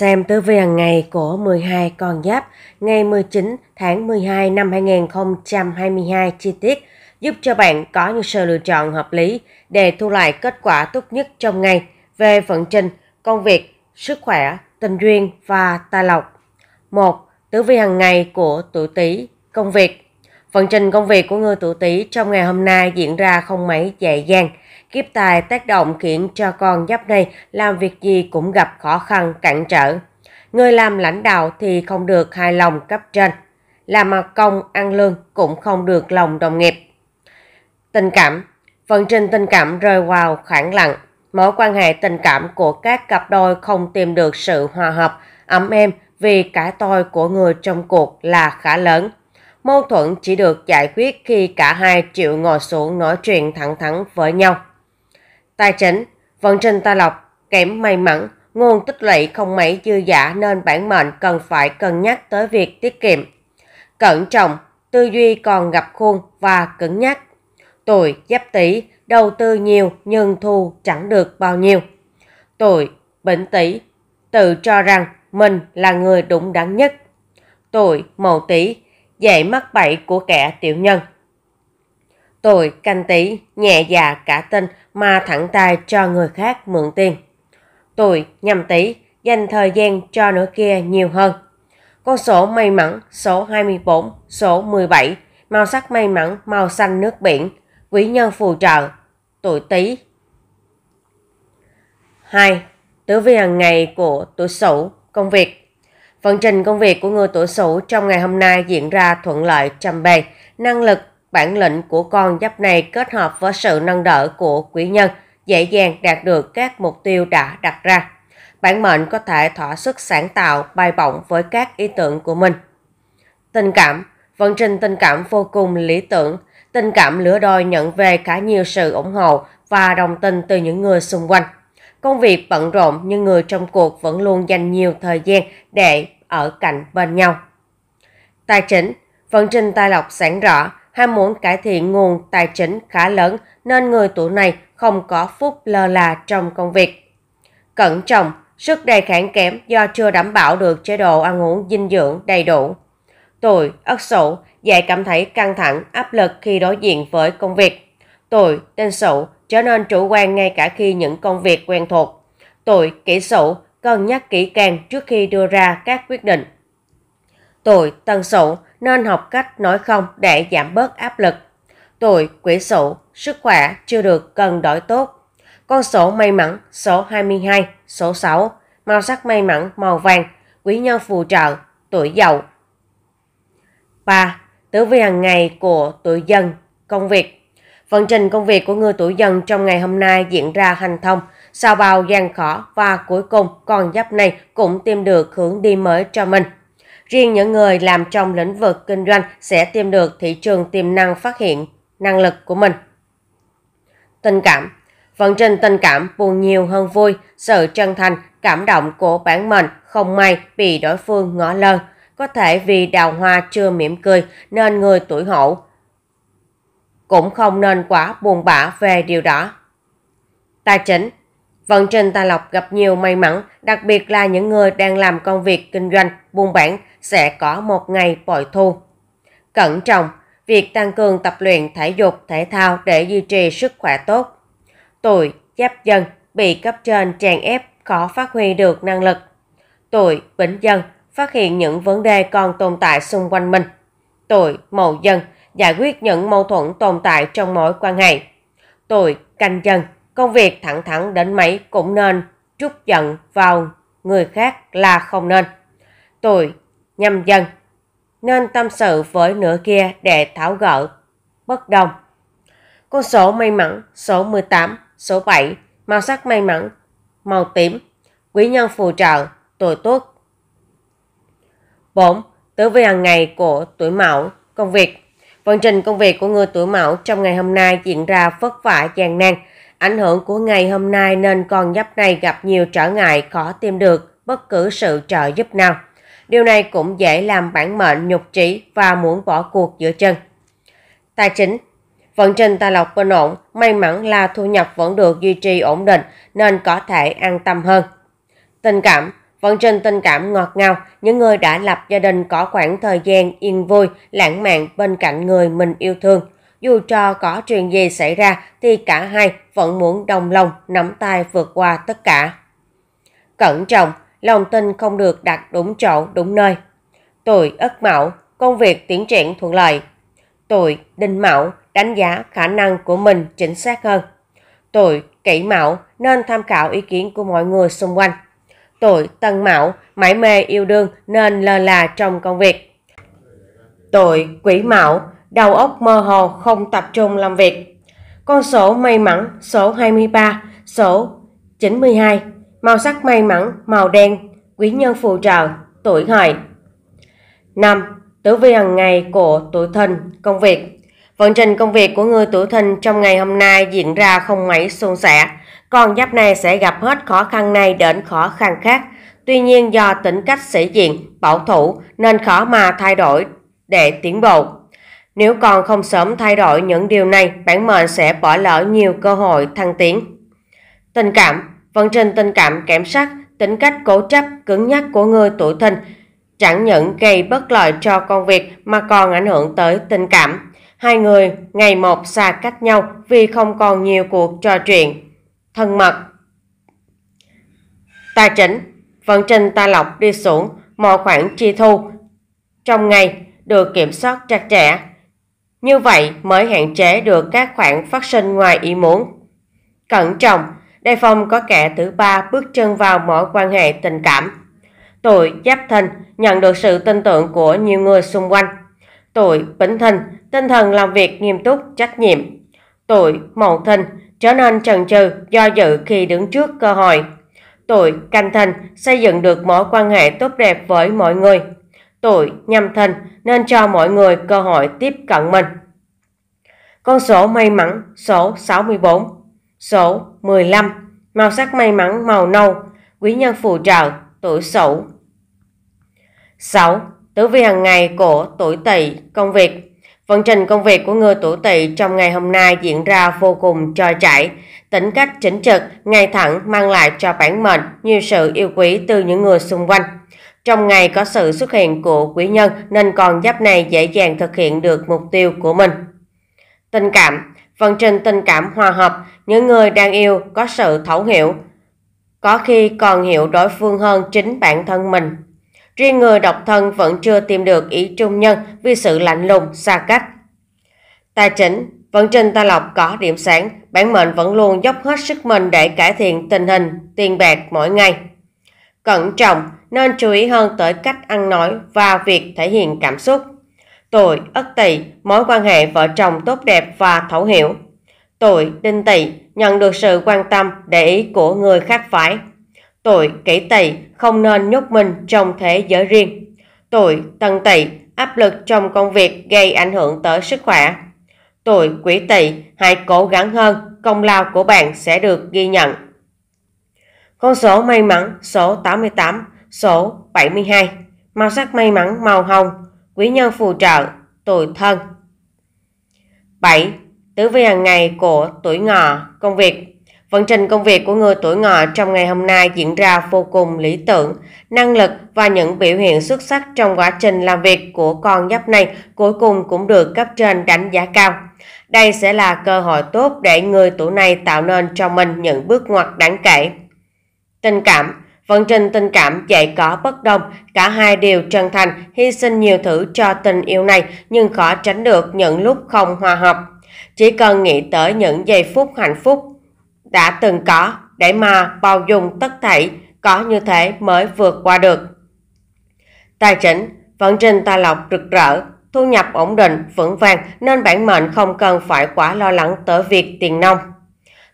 xem tử vi hàng ngày của 12 con giáp ngày 19 tháng 12 năm 2022 chi tiết giúp cho bạn có những sự lựa chọn hợp lý để thu lại kết quả tốt nhất trong ngày về vận trình, công việc, sức khỏe, tình duyên và tài lộc. 1. Tử vi hàng ngày của tuổi Tý, công việc. Vận trình công việc của người tuổi Tý trong ngày hôm nay diễn ra không mấy dễ dàng Kiếp tài tác động khiến cho con giáp này làm việc gì cũng gặp khó khăn cản trở. Người làm lãnh đạo thì không được hài lòng cấp trên. Làm mặt công ăn lương cũng không được lòng đồng nghiệp. Tình cảm phần trình tình cảm rơi vào khoảng lặng. Mối quan hệ tình cảm của các cặp đôi không tìm được sự hòa hợp, ấm êm vì cả tôi của người trong cuộc là khá lớn. Mâu thuẫn chỉ được giải quyết khi cả hai chịu ngồi xuống nói chuyện thẳng thắn với nhau. Tài chính, vận trình tài lộc, kém may mắn, nguồn tích lũy không mấy dư giả nên bản mệnh cần phải cân nhắc tới việc tiết kiệm. Cẩn trọng, tư duy còn gặp khuôn và cứng nhắc. Tuổi giáp tý đầu tư nhiều nhưng thu chẳng được bao nhiêu. Tuổi bỉnh tý tự cho rằng mình là người đúng đắn nhất. Tuổi mậu tý dễ mắc bẫy của kẻ tiểu nhân. Tôi canh tí, nhẹ dạ cả tin mà thẳng tay cho người khác mượn tiền. Tôi nhầm tí, dành thời gian cho nửa kia nhiều hơn. Con số may mắn số 24, số 17, màu sắc may mắn màu xanh nước biển, quý nhân phù trợ, tuổi tí. 2. Tử vi hàng ngày của tuổi Sửu, công việc. Vận trình công việc của người tuổi Sửu trong ngày hôm nay diễn ra thuận lợi trăm bề, năng lực Bản lĩnh của con giáp này kết hợp với sự nâng đỡ của quý nhân, dễ dàng đạt được các mục tiêu đã đặt ra. Bản mệnh có thể thỏa sức sáng tạo, bay bổng với các ý tưởng của mình. Tình cảm Vận trình tình cảm vô cùng lý tưởng. Tình cảm lửa đôi nhận về khá nhiều sự ủng hộ và đồng tình từ những người xung quanh. Công việc bận rộn nhưng người trong cuộc vẫn luôn dành nhiều thời gian để ở cạnh bên nhau. Tài chính Vận trình tài lộc sáng rõ, ham muốn cải thiện nguồn tài chính khá lớn nên người tuổi này không có phút lơ là trong công việc. Cẩn trọng, sức đề kháng kém do chưa đảm bảo được chế độ ăn uống dinh dưỡng đầy đủ. Tuổi Ất Sửu dễ cảm thấy căng thẳng, áp lực khi đối diện với công việc. Tuổi Đinh Sửu trở nên chủ quan ngay cả khi những công việc quen thuộc. Tuổi Kỷ Sửu cân nhắc kỹ càng trước khi đưa ra các quyết định. Tuổi Tân Sửu nên học cách nói không để giảm bớt áp lực. Tuổi, quỹ sổ, sức khỏe chưa được cần đổi tốt. Con số may mắn số 22, số 6, màu sắc may mắn màu vàng, quý nhân phù trợ, tuổi giàu. 3. Tử vi hàng ngày của tuổi dân, công việc. Vận trình công việc của người tuổi dân trong ngày hôm nay diễn ra hành thông, sau bao gian khó và cuối cùng con giáp này cũng tìm được hướng đi mới cho mình. Riêng những người làm trong lĩnh vực kinh doanh sẽ tìm được thị trường tiềm năng phát hiện năng lực của mình. Tình cảm Vận trình tình cảm buồn nhiều hơn vui, sự chân thành, cảm động của bản mệnh không may bị đối phương ngỏ lơ. Có thể vì đào hoa chưa mỉm cười nên người tuổi hậu cũng không nên quá buồn bã về điều đó. Tài chính Vận trình tài lộc gặp nhiều may mắn, đặc biệt là những người đang làm công việc kinh doanh, buôn bản sẽ có một ngày bội thu. Cẩn trọng, việc tăng cường tập luyện thể dục thể thao để duy trì sức khỏe tốt. Tuổi giáp dân bị cấp trên tràn ép khó phát huy được năng lực. Tuổi bính dân phát hiện những vấn đề còn tồn tại xung quanh mình. Tuổi mậu dân giải quyết những mâu thuẫn tồn tại trong mối quan hệ. Tuổi canh dân công việc thẳng thắn đến mấy cũng nên trút giận vào người khác là không nên. Tuổi nhâm dần, nên tâm sự với nửa kia để tháo gỡ, bất đồng. Con số may mắn số 18, số 7, màu sắc may mắn, màu tím, quý nhân phù trợ, tuổi tuất. 4. Tử vi hàng ngày của tuổi mão, công việc. Vận trình công việc của người tuổi mão trong ngày hôm nay diễn ra vất vả gian nan. Ảnh hưởng của ngày hôm nay nên con giáp này gặp nhiều trở ngại khó tìm được bất cứ sự trợ giúp nào. Điều này cũng dễ làm bản mệnh nhục trí và muốn bỏ cuộc giữa chân. Tài chính Vận trình tài lộc bình ổn, may mắn là thu nhập vẫn được duy trì ổn định nên có thể an tâm hơn. Tình cảm Vận trình tình cảm ngọt ngào, những người đã lập gia đình có khoảng thời gian yên vui, lãng mạn bên cạnh người mình yêu thương. Dù cho có chuyện gì xảy ra thì cả hai vẫn muốn đồng lòng, nắm tay vượt qua tất cả. Cẩn trọng, lòng tin không được đặt đúng chỗ đúng nơi. Tuổi Ất Mão, công việc tiến triển thuận lợi. Tuổi Đinh Mão, đánh giá khả năng của mình chính xác hơn. Tuổi Kỷ Mão nên tham khảo ý kiến của mọi người xung quanh. Tuổi Tân Mão mãi mê yêu đương nên lơ là trong công việc. Tuổi Quỷ Mão đầu óc mơ hồ không tập trung làm việc. Con số may mắn số 23, số 92 màu sắc may mắn, màu đen, quý nhân phù trợ, tuổi hợi. năm Tử vi hàng ngày của tuổi thìn, công việc. Vận trình công việc của người tuổi thìn trong ngày hôm nay diễn ra không mấy suôn sẻ. Con giáp này sẽ gặp hết khó khăn này đến khó khăn khác. Tuy nhiên do tính cách sĩ diện, bảo thủ nên khó mà thay đổi để tiến bộ. Nếu còn không sớm thay đổi những điều này, bản mệnh sẽ bỏ lỡ nhiều cơ hội thăng tiến. Tình cảm Vận trình tình cảm kém sắc, tính cách cố chấp, cứng nhắc của người tuổi thìn chẳng những gây bất lợi cho công việc mà còn ảnh hưởng tới tình cảm. Hai người ngày một xa cách nhau vì không còn nhiều cuộc trò chuyện. Thân mật Tài chính Vận trình tài lộc đi xuống, mọi khoản chi thu trong ngày được kiểm soát chặt chẽ. Như vậy mới hạn chế được các khoản phát sinh ngoài ý muốn. Cẩn trọng đề phòng có kẻ thứ ba bước chân vào mối quan hệ tình cảm. Tuổi Giáp Thìn nhận được sự tin tưởng của nhiều người xung quanh. Tuổi Bính Thìn tinh thần làm việc nghiêm túc, trách nhiệm. Tuổi Mậu Thìn trở nên chần chừ do dự khi đứng trước cơ hội. Tuổi Canh Thìn xây dựng được mối quan hệ tốt đẹp với mọi người. Tuổi Nhâm Thìn nên cho mọi người cơ hội tiếp cận mình. Con số may mắn số 64 Số 15. Màu sắc may mắn màu nâu, quý nhân phù trợ, tuổi Sửu. 6. Tử vi hàng ngày của tuổi Tỵ, công việc. Vận trình công việc của người tuổi Tỵ trong ngày hôm nay diễn ra vô cùng trôi chảy, tính cách chính trực, ngay thẳng mang lại cho bản mệnh nhiều sự yêu quý từ những người xung quanh. Trong ngày có sự xuất hiện của quý nhân nên con giáp này dễ dàng thực hiện được mục tiêu của mình. Tình cảm vận trình tình cảm hòa hợp, những người đang yêu có sự thấu hiểu, có khi còn hiểu đối phương hơn chính bản thân mình. Riêng người độc thân vẫn chưa tìm được ý trung nhân vì sự lạnh lùng, xa cách. Tài chính, vận trình tài lộc có điểm sáng, bản mệnh vẫn luôn dốc hết sức mình để cải thiện tình hình, tiền bạc mỗi ngày. Cẩn trọng, nên chú ý hơn tới cách ăn nói và việc thể hiện cảm xúc tuổi ất tỵ mối quan hệ vợ chồng tốt đẹp và thấu hiểu tuổi đinh tỵ nhận được sự quan tâm để ý của người khác phải tuổi kỷ tỵ không nên nhốt mình trong thế giới riêng tuổi tân tỵ áp lực trong công việc gây ảnh hưởng tới sức khỏe tuổi quỷ tỵ hãy cố gắng hơn công lao của bạn sẽ được ghi nhận con số may mắn số 88 số 72 màu sắc may mắn màu hồng quý nhân phù trợ, tuổi thân. 7. tử vi hàng ngày của tuổi ngọ, công việc. Vận trình công việc của người tuổi ngọ trong ngày hôm nay diễn ra vô cùng lý tưởng. Năng lực và những biểu hiện xuất sắc trong quá trình làm việc của con giáp này cuối cùng cũng được cấp trên đánh giá cao. Đây sẽ là cơ hội tốt để người tuổi này tạo nên cho mình những bước ngoặt đáng kể. Tình cảm Vận trình tình cảm dạy có bất đồng, cả hai đều chân thành, hy sinh nhiều thứ cho tình yêu này nhưng khó tránh được những lúc không hòa hợp. Chỉ cần nghĩ tới những giây phút hạnh phúc đã từng có để mà bao dung tất thảy, có như thế mới vượt qua được. Tài chính, vận trình tài lộc rực rỡ, thu nhập ổn định, vững vàng nên bản mệnh không cần phải quá lo lắng tới việc tiền nông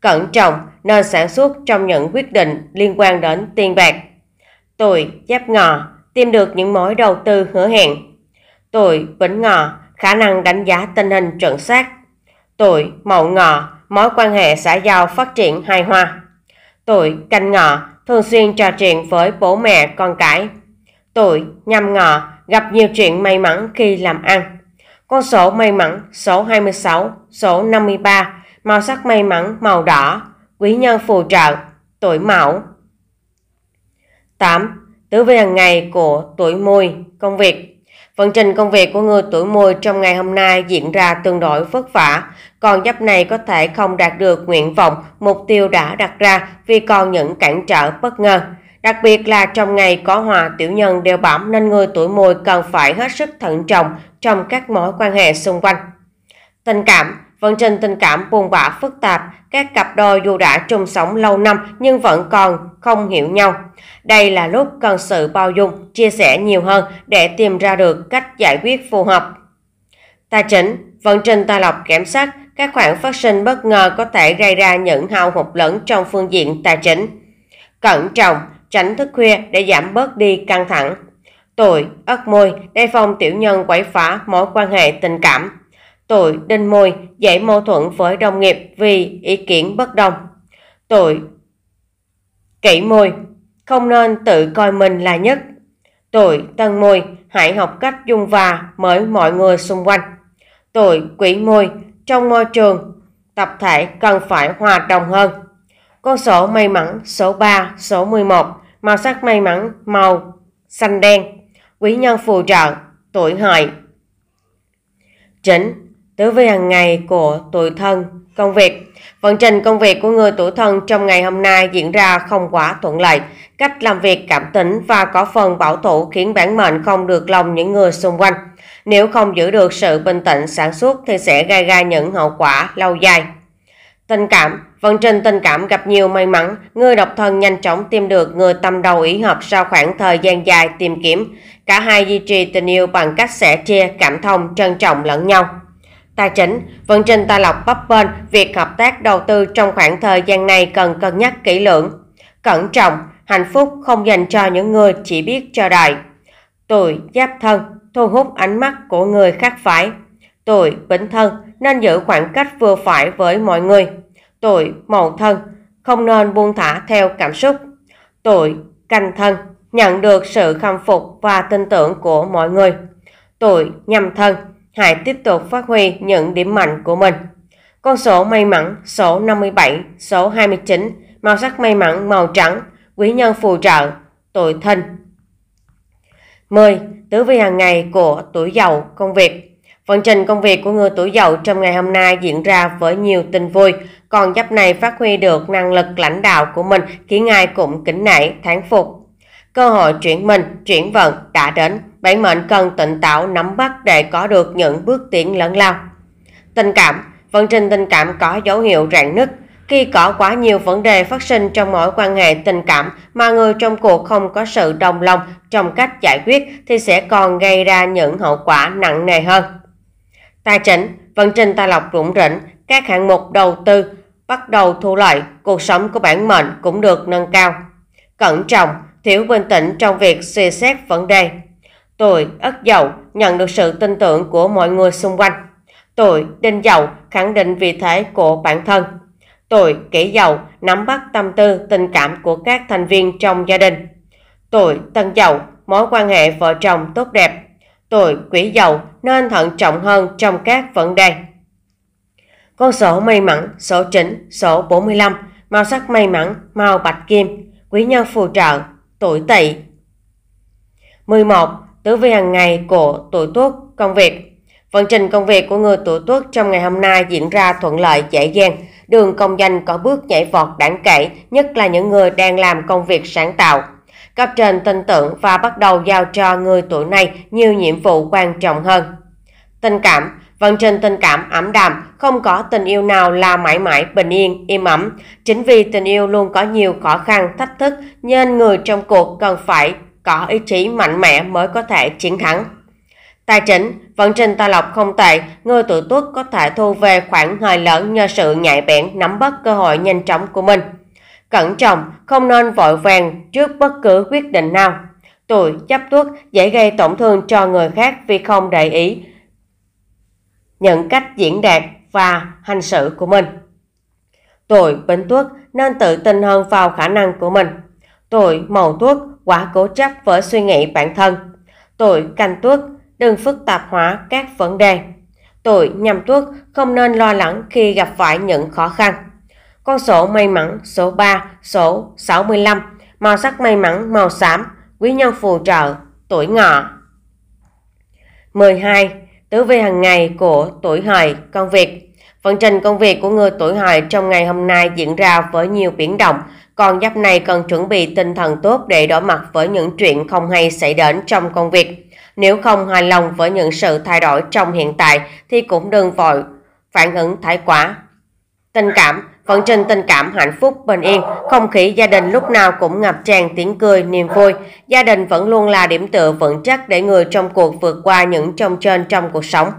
cẩn trọng nên sản xuất trong những quyết định liên quan đến tiền bạc. Tuổi Giáp Ngọ tìm được những mối đầu tư hứa hẹn. Tuổi Bính Ngọ khả năng đánh giá tình hình chuẩn xác. Tuổi Mậu Ngọ mối quan hệ xã giao phát triển hài hòa. Tuổi Canh Ngọ thường xuyên trò chuyện với bố mẹ con cái. Tuổi Nhâm Ngọ gặp nhiều chuyện may mắn khi làm ăn. Con số may mắn số 26, số 53 màu sắc may mắn màu đỏ, quý nhân phù trợ, tuổi mão. 8. Tử vi hàng ngày của tuổi mùi, công việc. Vận trình công việc của người tuổi mùi trong ngày hôm nay diễn ra tương đối vất vả, còn giáp này có thể không đạt được nguyện vọng, mục tiêu đã đặt ra vì còn những cản trở bất ngờ. Đặc biệt là trong ngày có hòa tiểu nhân đều bẩm nên người tuổi mùi cần phải hết sức thận trọng trong các mối quan hệ xung quanh. Tình cảm Vận trình tình cảm buồn bã phức tạp, các cặp đôi dù đã chung sống lâu năm nhưng vẫn còn không hiểu nhau. Đây là lúc cần sự bao dung, chia sẻ nhiều hơn để tìm ra được cách giải quyết phù hợp. Tài chính, vận trình tài lộc kém sắc, các khoản phát sinh bất ngờ có thể gây ra những hao hụt lớn trong phương diện tài chính. Cẩn trọng, tránh thức khuya để giảm bớt đi căng thẳng. tội ất môi, đề phòng tiểu nhân quấy phá mối quan hệ tình cảm. Tội đinh môi giải mâu thuẫn với đồng nghiệp vì ý kiến bất đồng. Tội kỷ môi không nên tự coi mình là nhất. Tội tân môi hãy học cách dung và với mọi người xung quanh. Tội quỷ môi trong môi trường tập thể cần phải hòa đồng hơn. Con sổ may mắn số 3, số 11, màu sắc may mắn màu xanh đen, quý nhân phù trợ, tuổi hợi. Chính Tử vi hàng ngày của tuổi thân, công việc. Vận trình công việc của người tuổi thân trong ngày hôm nay diễn ra không quá thuận lợi. Cách làm việc cảm tính và có phần bảo thủ khiến bản mệnh không được lòng những người xung quanh. Nếu không giữ được sự bình tĩnh sản xuất thì sẽ gây ra những hậu quả lâu dài. Tình cảm Vận trình tình cảm gặp nhiều may mắn, người độc thân nhanh chóng tìm được người tâm đầu ý hợp sau khoảng thời gian dài tìm kiếm. Cả hai duy trì tình yêu bằng cách sẻ chia, cảm thông, trân trọng lẫn nhau. Tài chính, vận trình tài lộc bấp bênh, việc hợp tác đầu tư trong khoảng thời gian này cần cân nhắc kỹ lưỡng. Cẩn trọng, hạnh phúc không dành cho những người chỉ biết chờ đợi. Tuổi giáp thân thu hút ánh mắt của người khác phải. Tuổi bính thân nên giữ khoảng cách vừa phải với mọi người. Tuổi mậu thân không nên buông thả theo cảm xúc. Tuổi canh thân nhận được sự khâm phục và tin tưởng của mọi người. Tuổi nhâm thân hãy tiếp tục phát huy những điểm mạnh của mình. Con số may mắn số 57, số 29, màu sắc may mắn màu trắng, quý nhân phù trợ, tuổi thìn. 10. Tứ vi hàng ngày của tuổi giàu công việc Vận trình công việc của người tuổi Dậu trong ngày hôm nay diễn ra với nhiều tin vui, còn giáp này phát huy được năng lực lãnh đạo của mình khiến ai cũng kính nể, thán phục. Cơ hội chuyển mình, chuyển vận đã đến bản mệnh cần tỉnh táo nắm bắt để có được những bước tiến lớn lao. Tình cảm, vận trình tình cảm có dấu hiệu rạn nứt. Khi có quá nhiều vấn đề phát sinh trong mối quan hệ tình cảm mà người trong cuộc không có sự đồng lòng trong cách giải quyết thì sẽ còn gây ra những hậu quả nặng nề hơn. Tài chính, vận trình tài lộc rủng rỉnh, các hạng mục đầu tư bắt đầu thu lợi, cuộc sống của bản mệnh cũng được nâng cao. Cẩn trọng, thiếu bình tĩnh trong việc suy xét vấn đề Tôi ất dậu nhận được sự tin tưởng của mọi người xung quanh. Tôi đinh dậu khẳng định vị thế của bản thân. Tôi kỷ dậu nắm bắt tâm tư tình cảm của các thành viên trong gia đình. Tôi tân dậu mối quan hệ vợ chồng tốt đẹp. Tôi quỷ dậu nên thận trọng hơn trong các vấn đề. Con sổ may mắn, sổ chỉnh, sổ 45, màu sắc may mắn, màu bạch kim, quý nhân phù trợ, tuổi tỵ. 11 tứ vi hàng ngày của tuổi tuất công việc vận trình công việc của người tuổi tuất trong ngày hôm nay diễn ra thuận lợi dễ dàng đường công danh có bước nhảy vọt đáng kể nhất là những người đang làm công việc sáng tạo cấp trên tin tưởng và bắt đầu giao cho người tuổi này nhiều nhiệm vụ quan trọng hơn tình cảm vận trình tình cảm ảm đạm không có tình yêu nào là mãi mãi bình yên im ấm chính vì tình yêu luôn có nhiều khó khăn thách thức nên người trong cuộc cần phải có ý chí mạnh mẽ mới có thể chiến thắng. Tài chính, vận trình tài lộc không tệ, người tuổi tuất có thể thu về khoản hơi lớn nhờ sự nhạy bén nắm bắt cơ hội nhanh chóng của mình. Cẩn trọng, không nên vội vàng trước bất cứ quyết định nào. Tuổi chấp tuất dễ gây tổn thương cho người khác vì không để ý những cách diễn đạt và hành xử của mình. Tuổi Bính Tuất nên tự tin hơn vào khả năng của mình. Tôi màu tuốt quá cố chấp với suy nghĩ bản thân. Tôi canh tuốt đừng phức tạp hóa các vấn đề. Tôi nhằm tuốt không nên lo lắng khi gặp phải những khó khăn. Con số may mắn số 3, số 65, màu sắc may mắn màu xám, quý nhân phù trợ, tuổi ngọ. 12. Tứ vi hàng ngày của tuổi hợi công việc Vận trình công việc của người tuổi hợi trong ngày hôm nay diễn ra với nhiều biến động, con giáp này cần chuẩn bị tinh thần tốt để đối mặt với những chuyện không hay xảy đến trong công việc. Nếu không hài lòng với những sự thay đổi trong hiện tại thì cũng đừng vội, phản ứng thái quá. Tình cảm, vận trình tình cảm hạnh phúc bình yên, không khí gia đình lúc nào cũng ngập tràn tiếng cười, niềm vui. Gia đình vẫn luôn là điểm tựa vững chắc để người trong cuộc vượt qua những trông trên trong cuộc sống.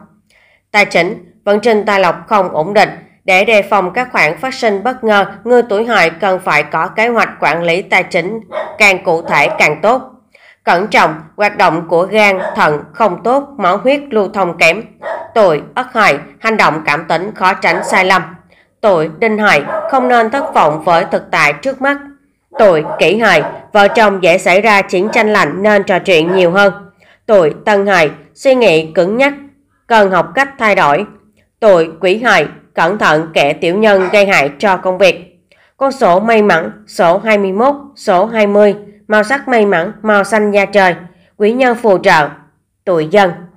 Tài chính, vận trình tài lộc không ổn định, để đề phòng các khoản phát sinh bất ngờ, người tuổi hợi cần phải có kế hoạch quản lý tài chính càng cụ thể càng tốt. Cẩn trọng, hoạt động của gan, thận không tốt, máu huyết lưu thông kém. Tuổi Ất Hợi, hành động cảm tính khó tránh sai lầm. Tuổi Đinh Hợi, không nên thất vọng với thực tại trước mắt. Tuổi Kỷ Hợi, vợ chồng dễ xảy ra chiến tranh lạnh nên trò chuyện nhiều hơn. Tuổi Tân Hợi, suy nghĩ cứng nhắc, cần học cách thay đổi. Tuổi Quỷ Hợi, cẩn thận kẻ tiểu nhân gây hại cho công việc. Con sổ may mắn, sổ 21, sổ 20, màu sắc may mắn, màu xanh da trời, quý nhân phù trợ, tuổi dân.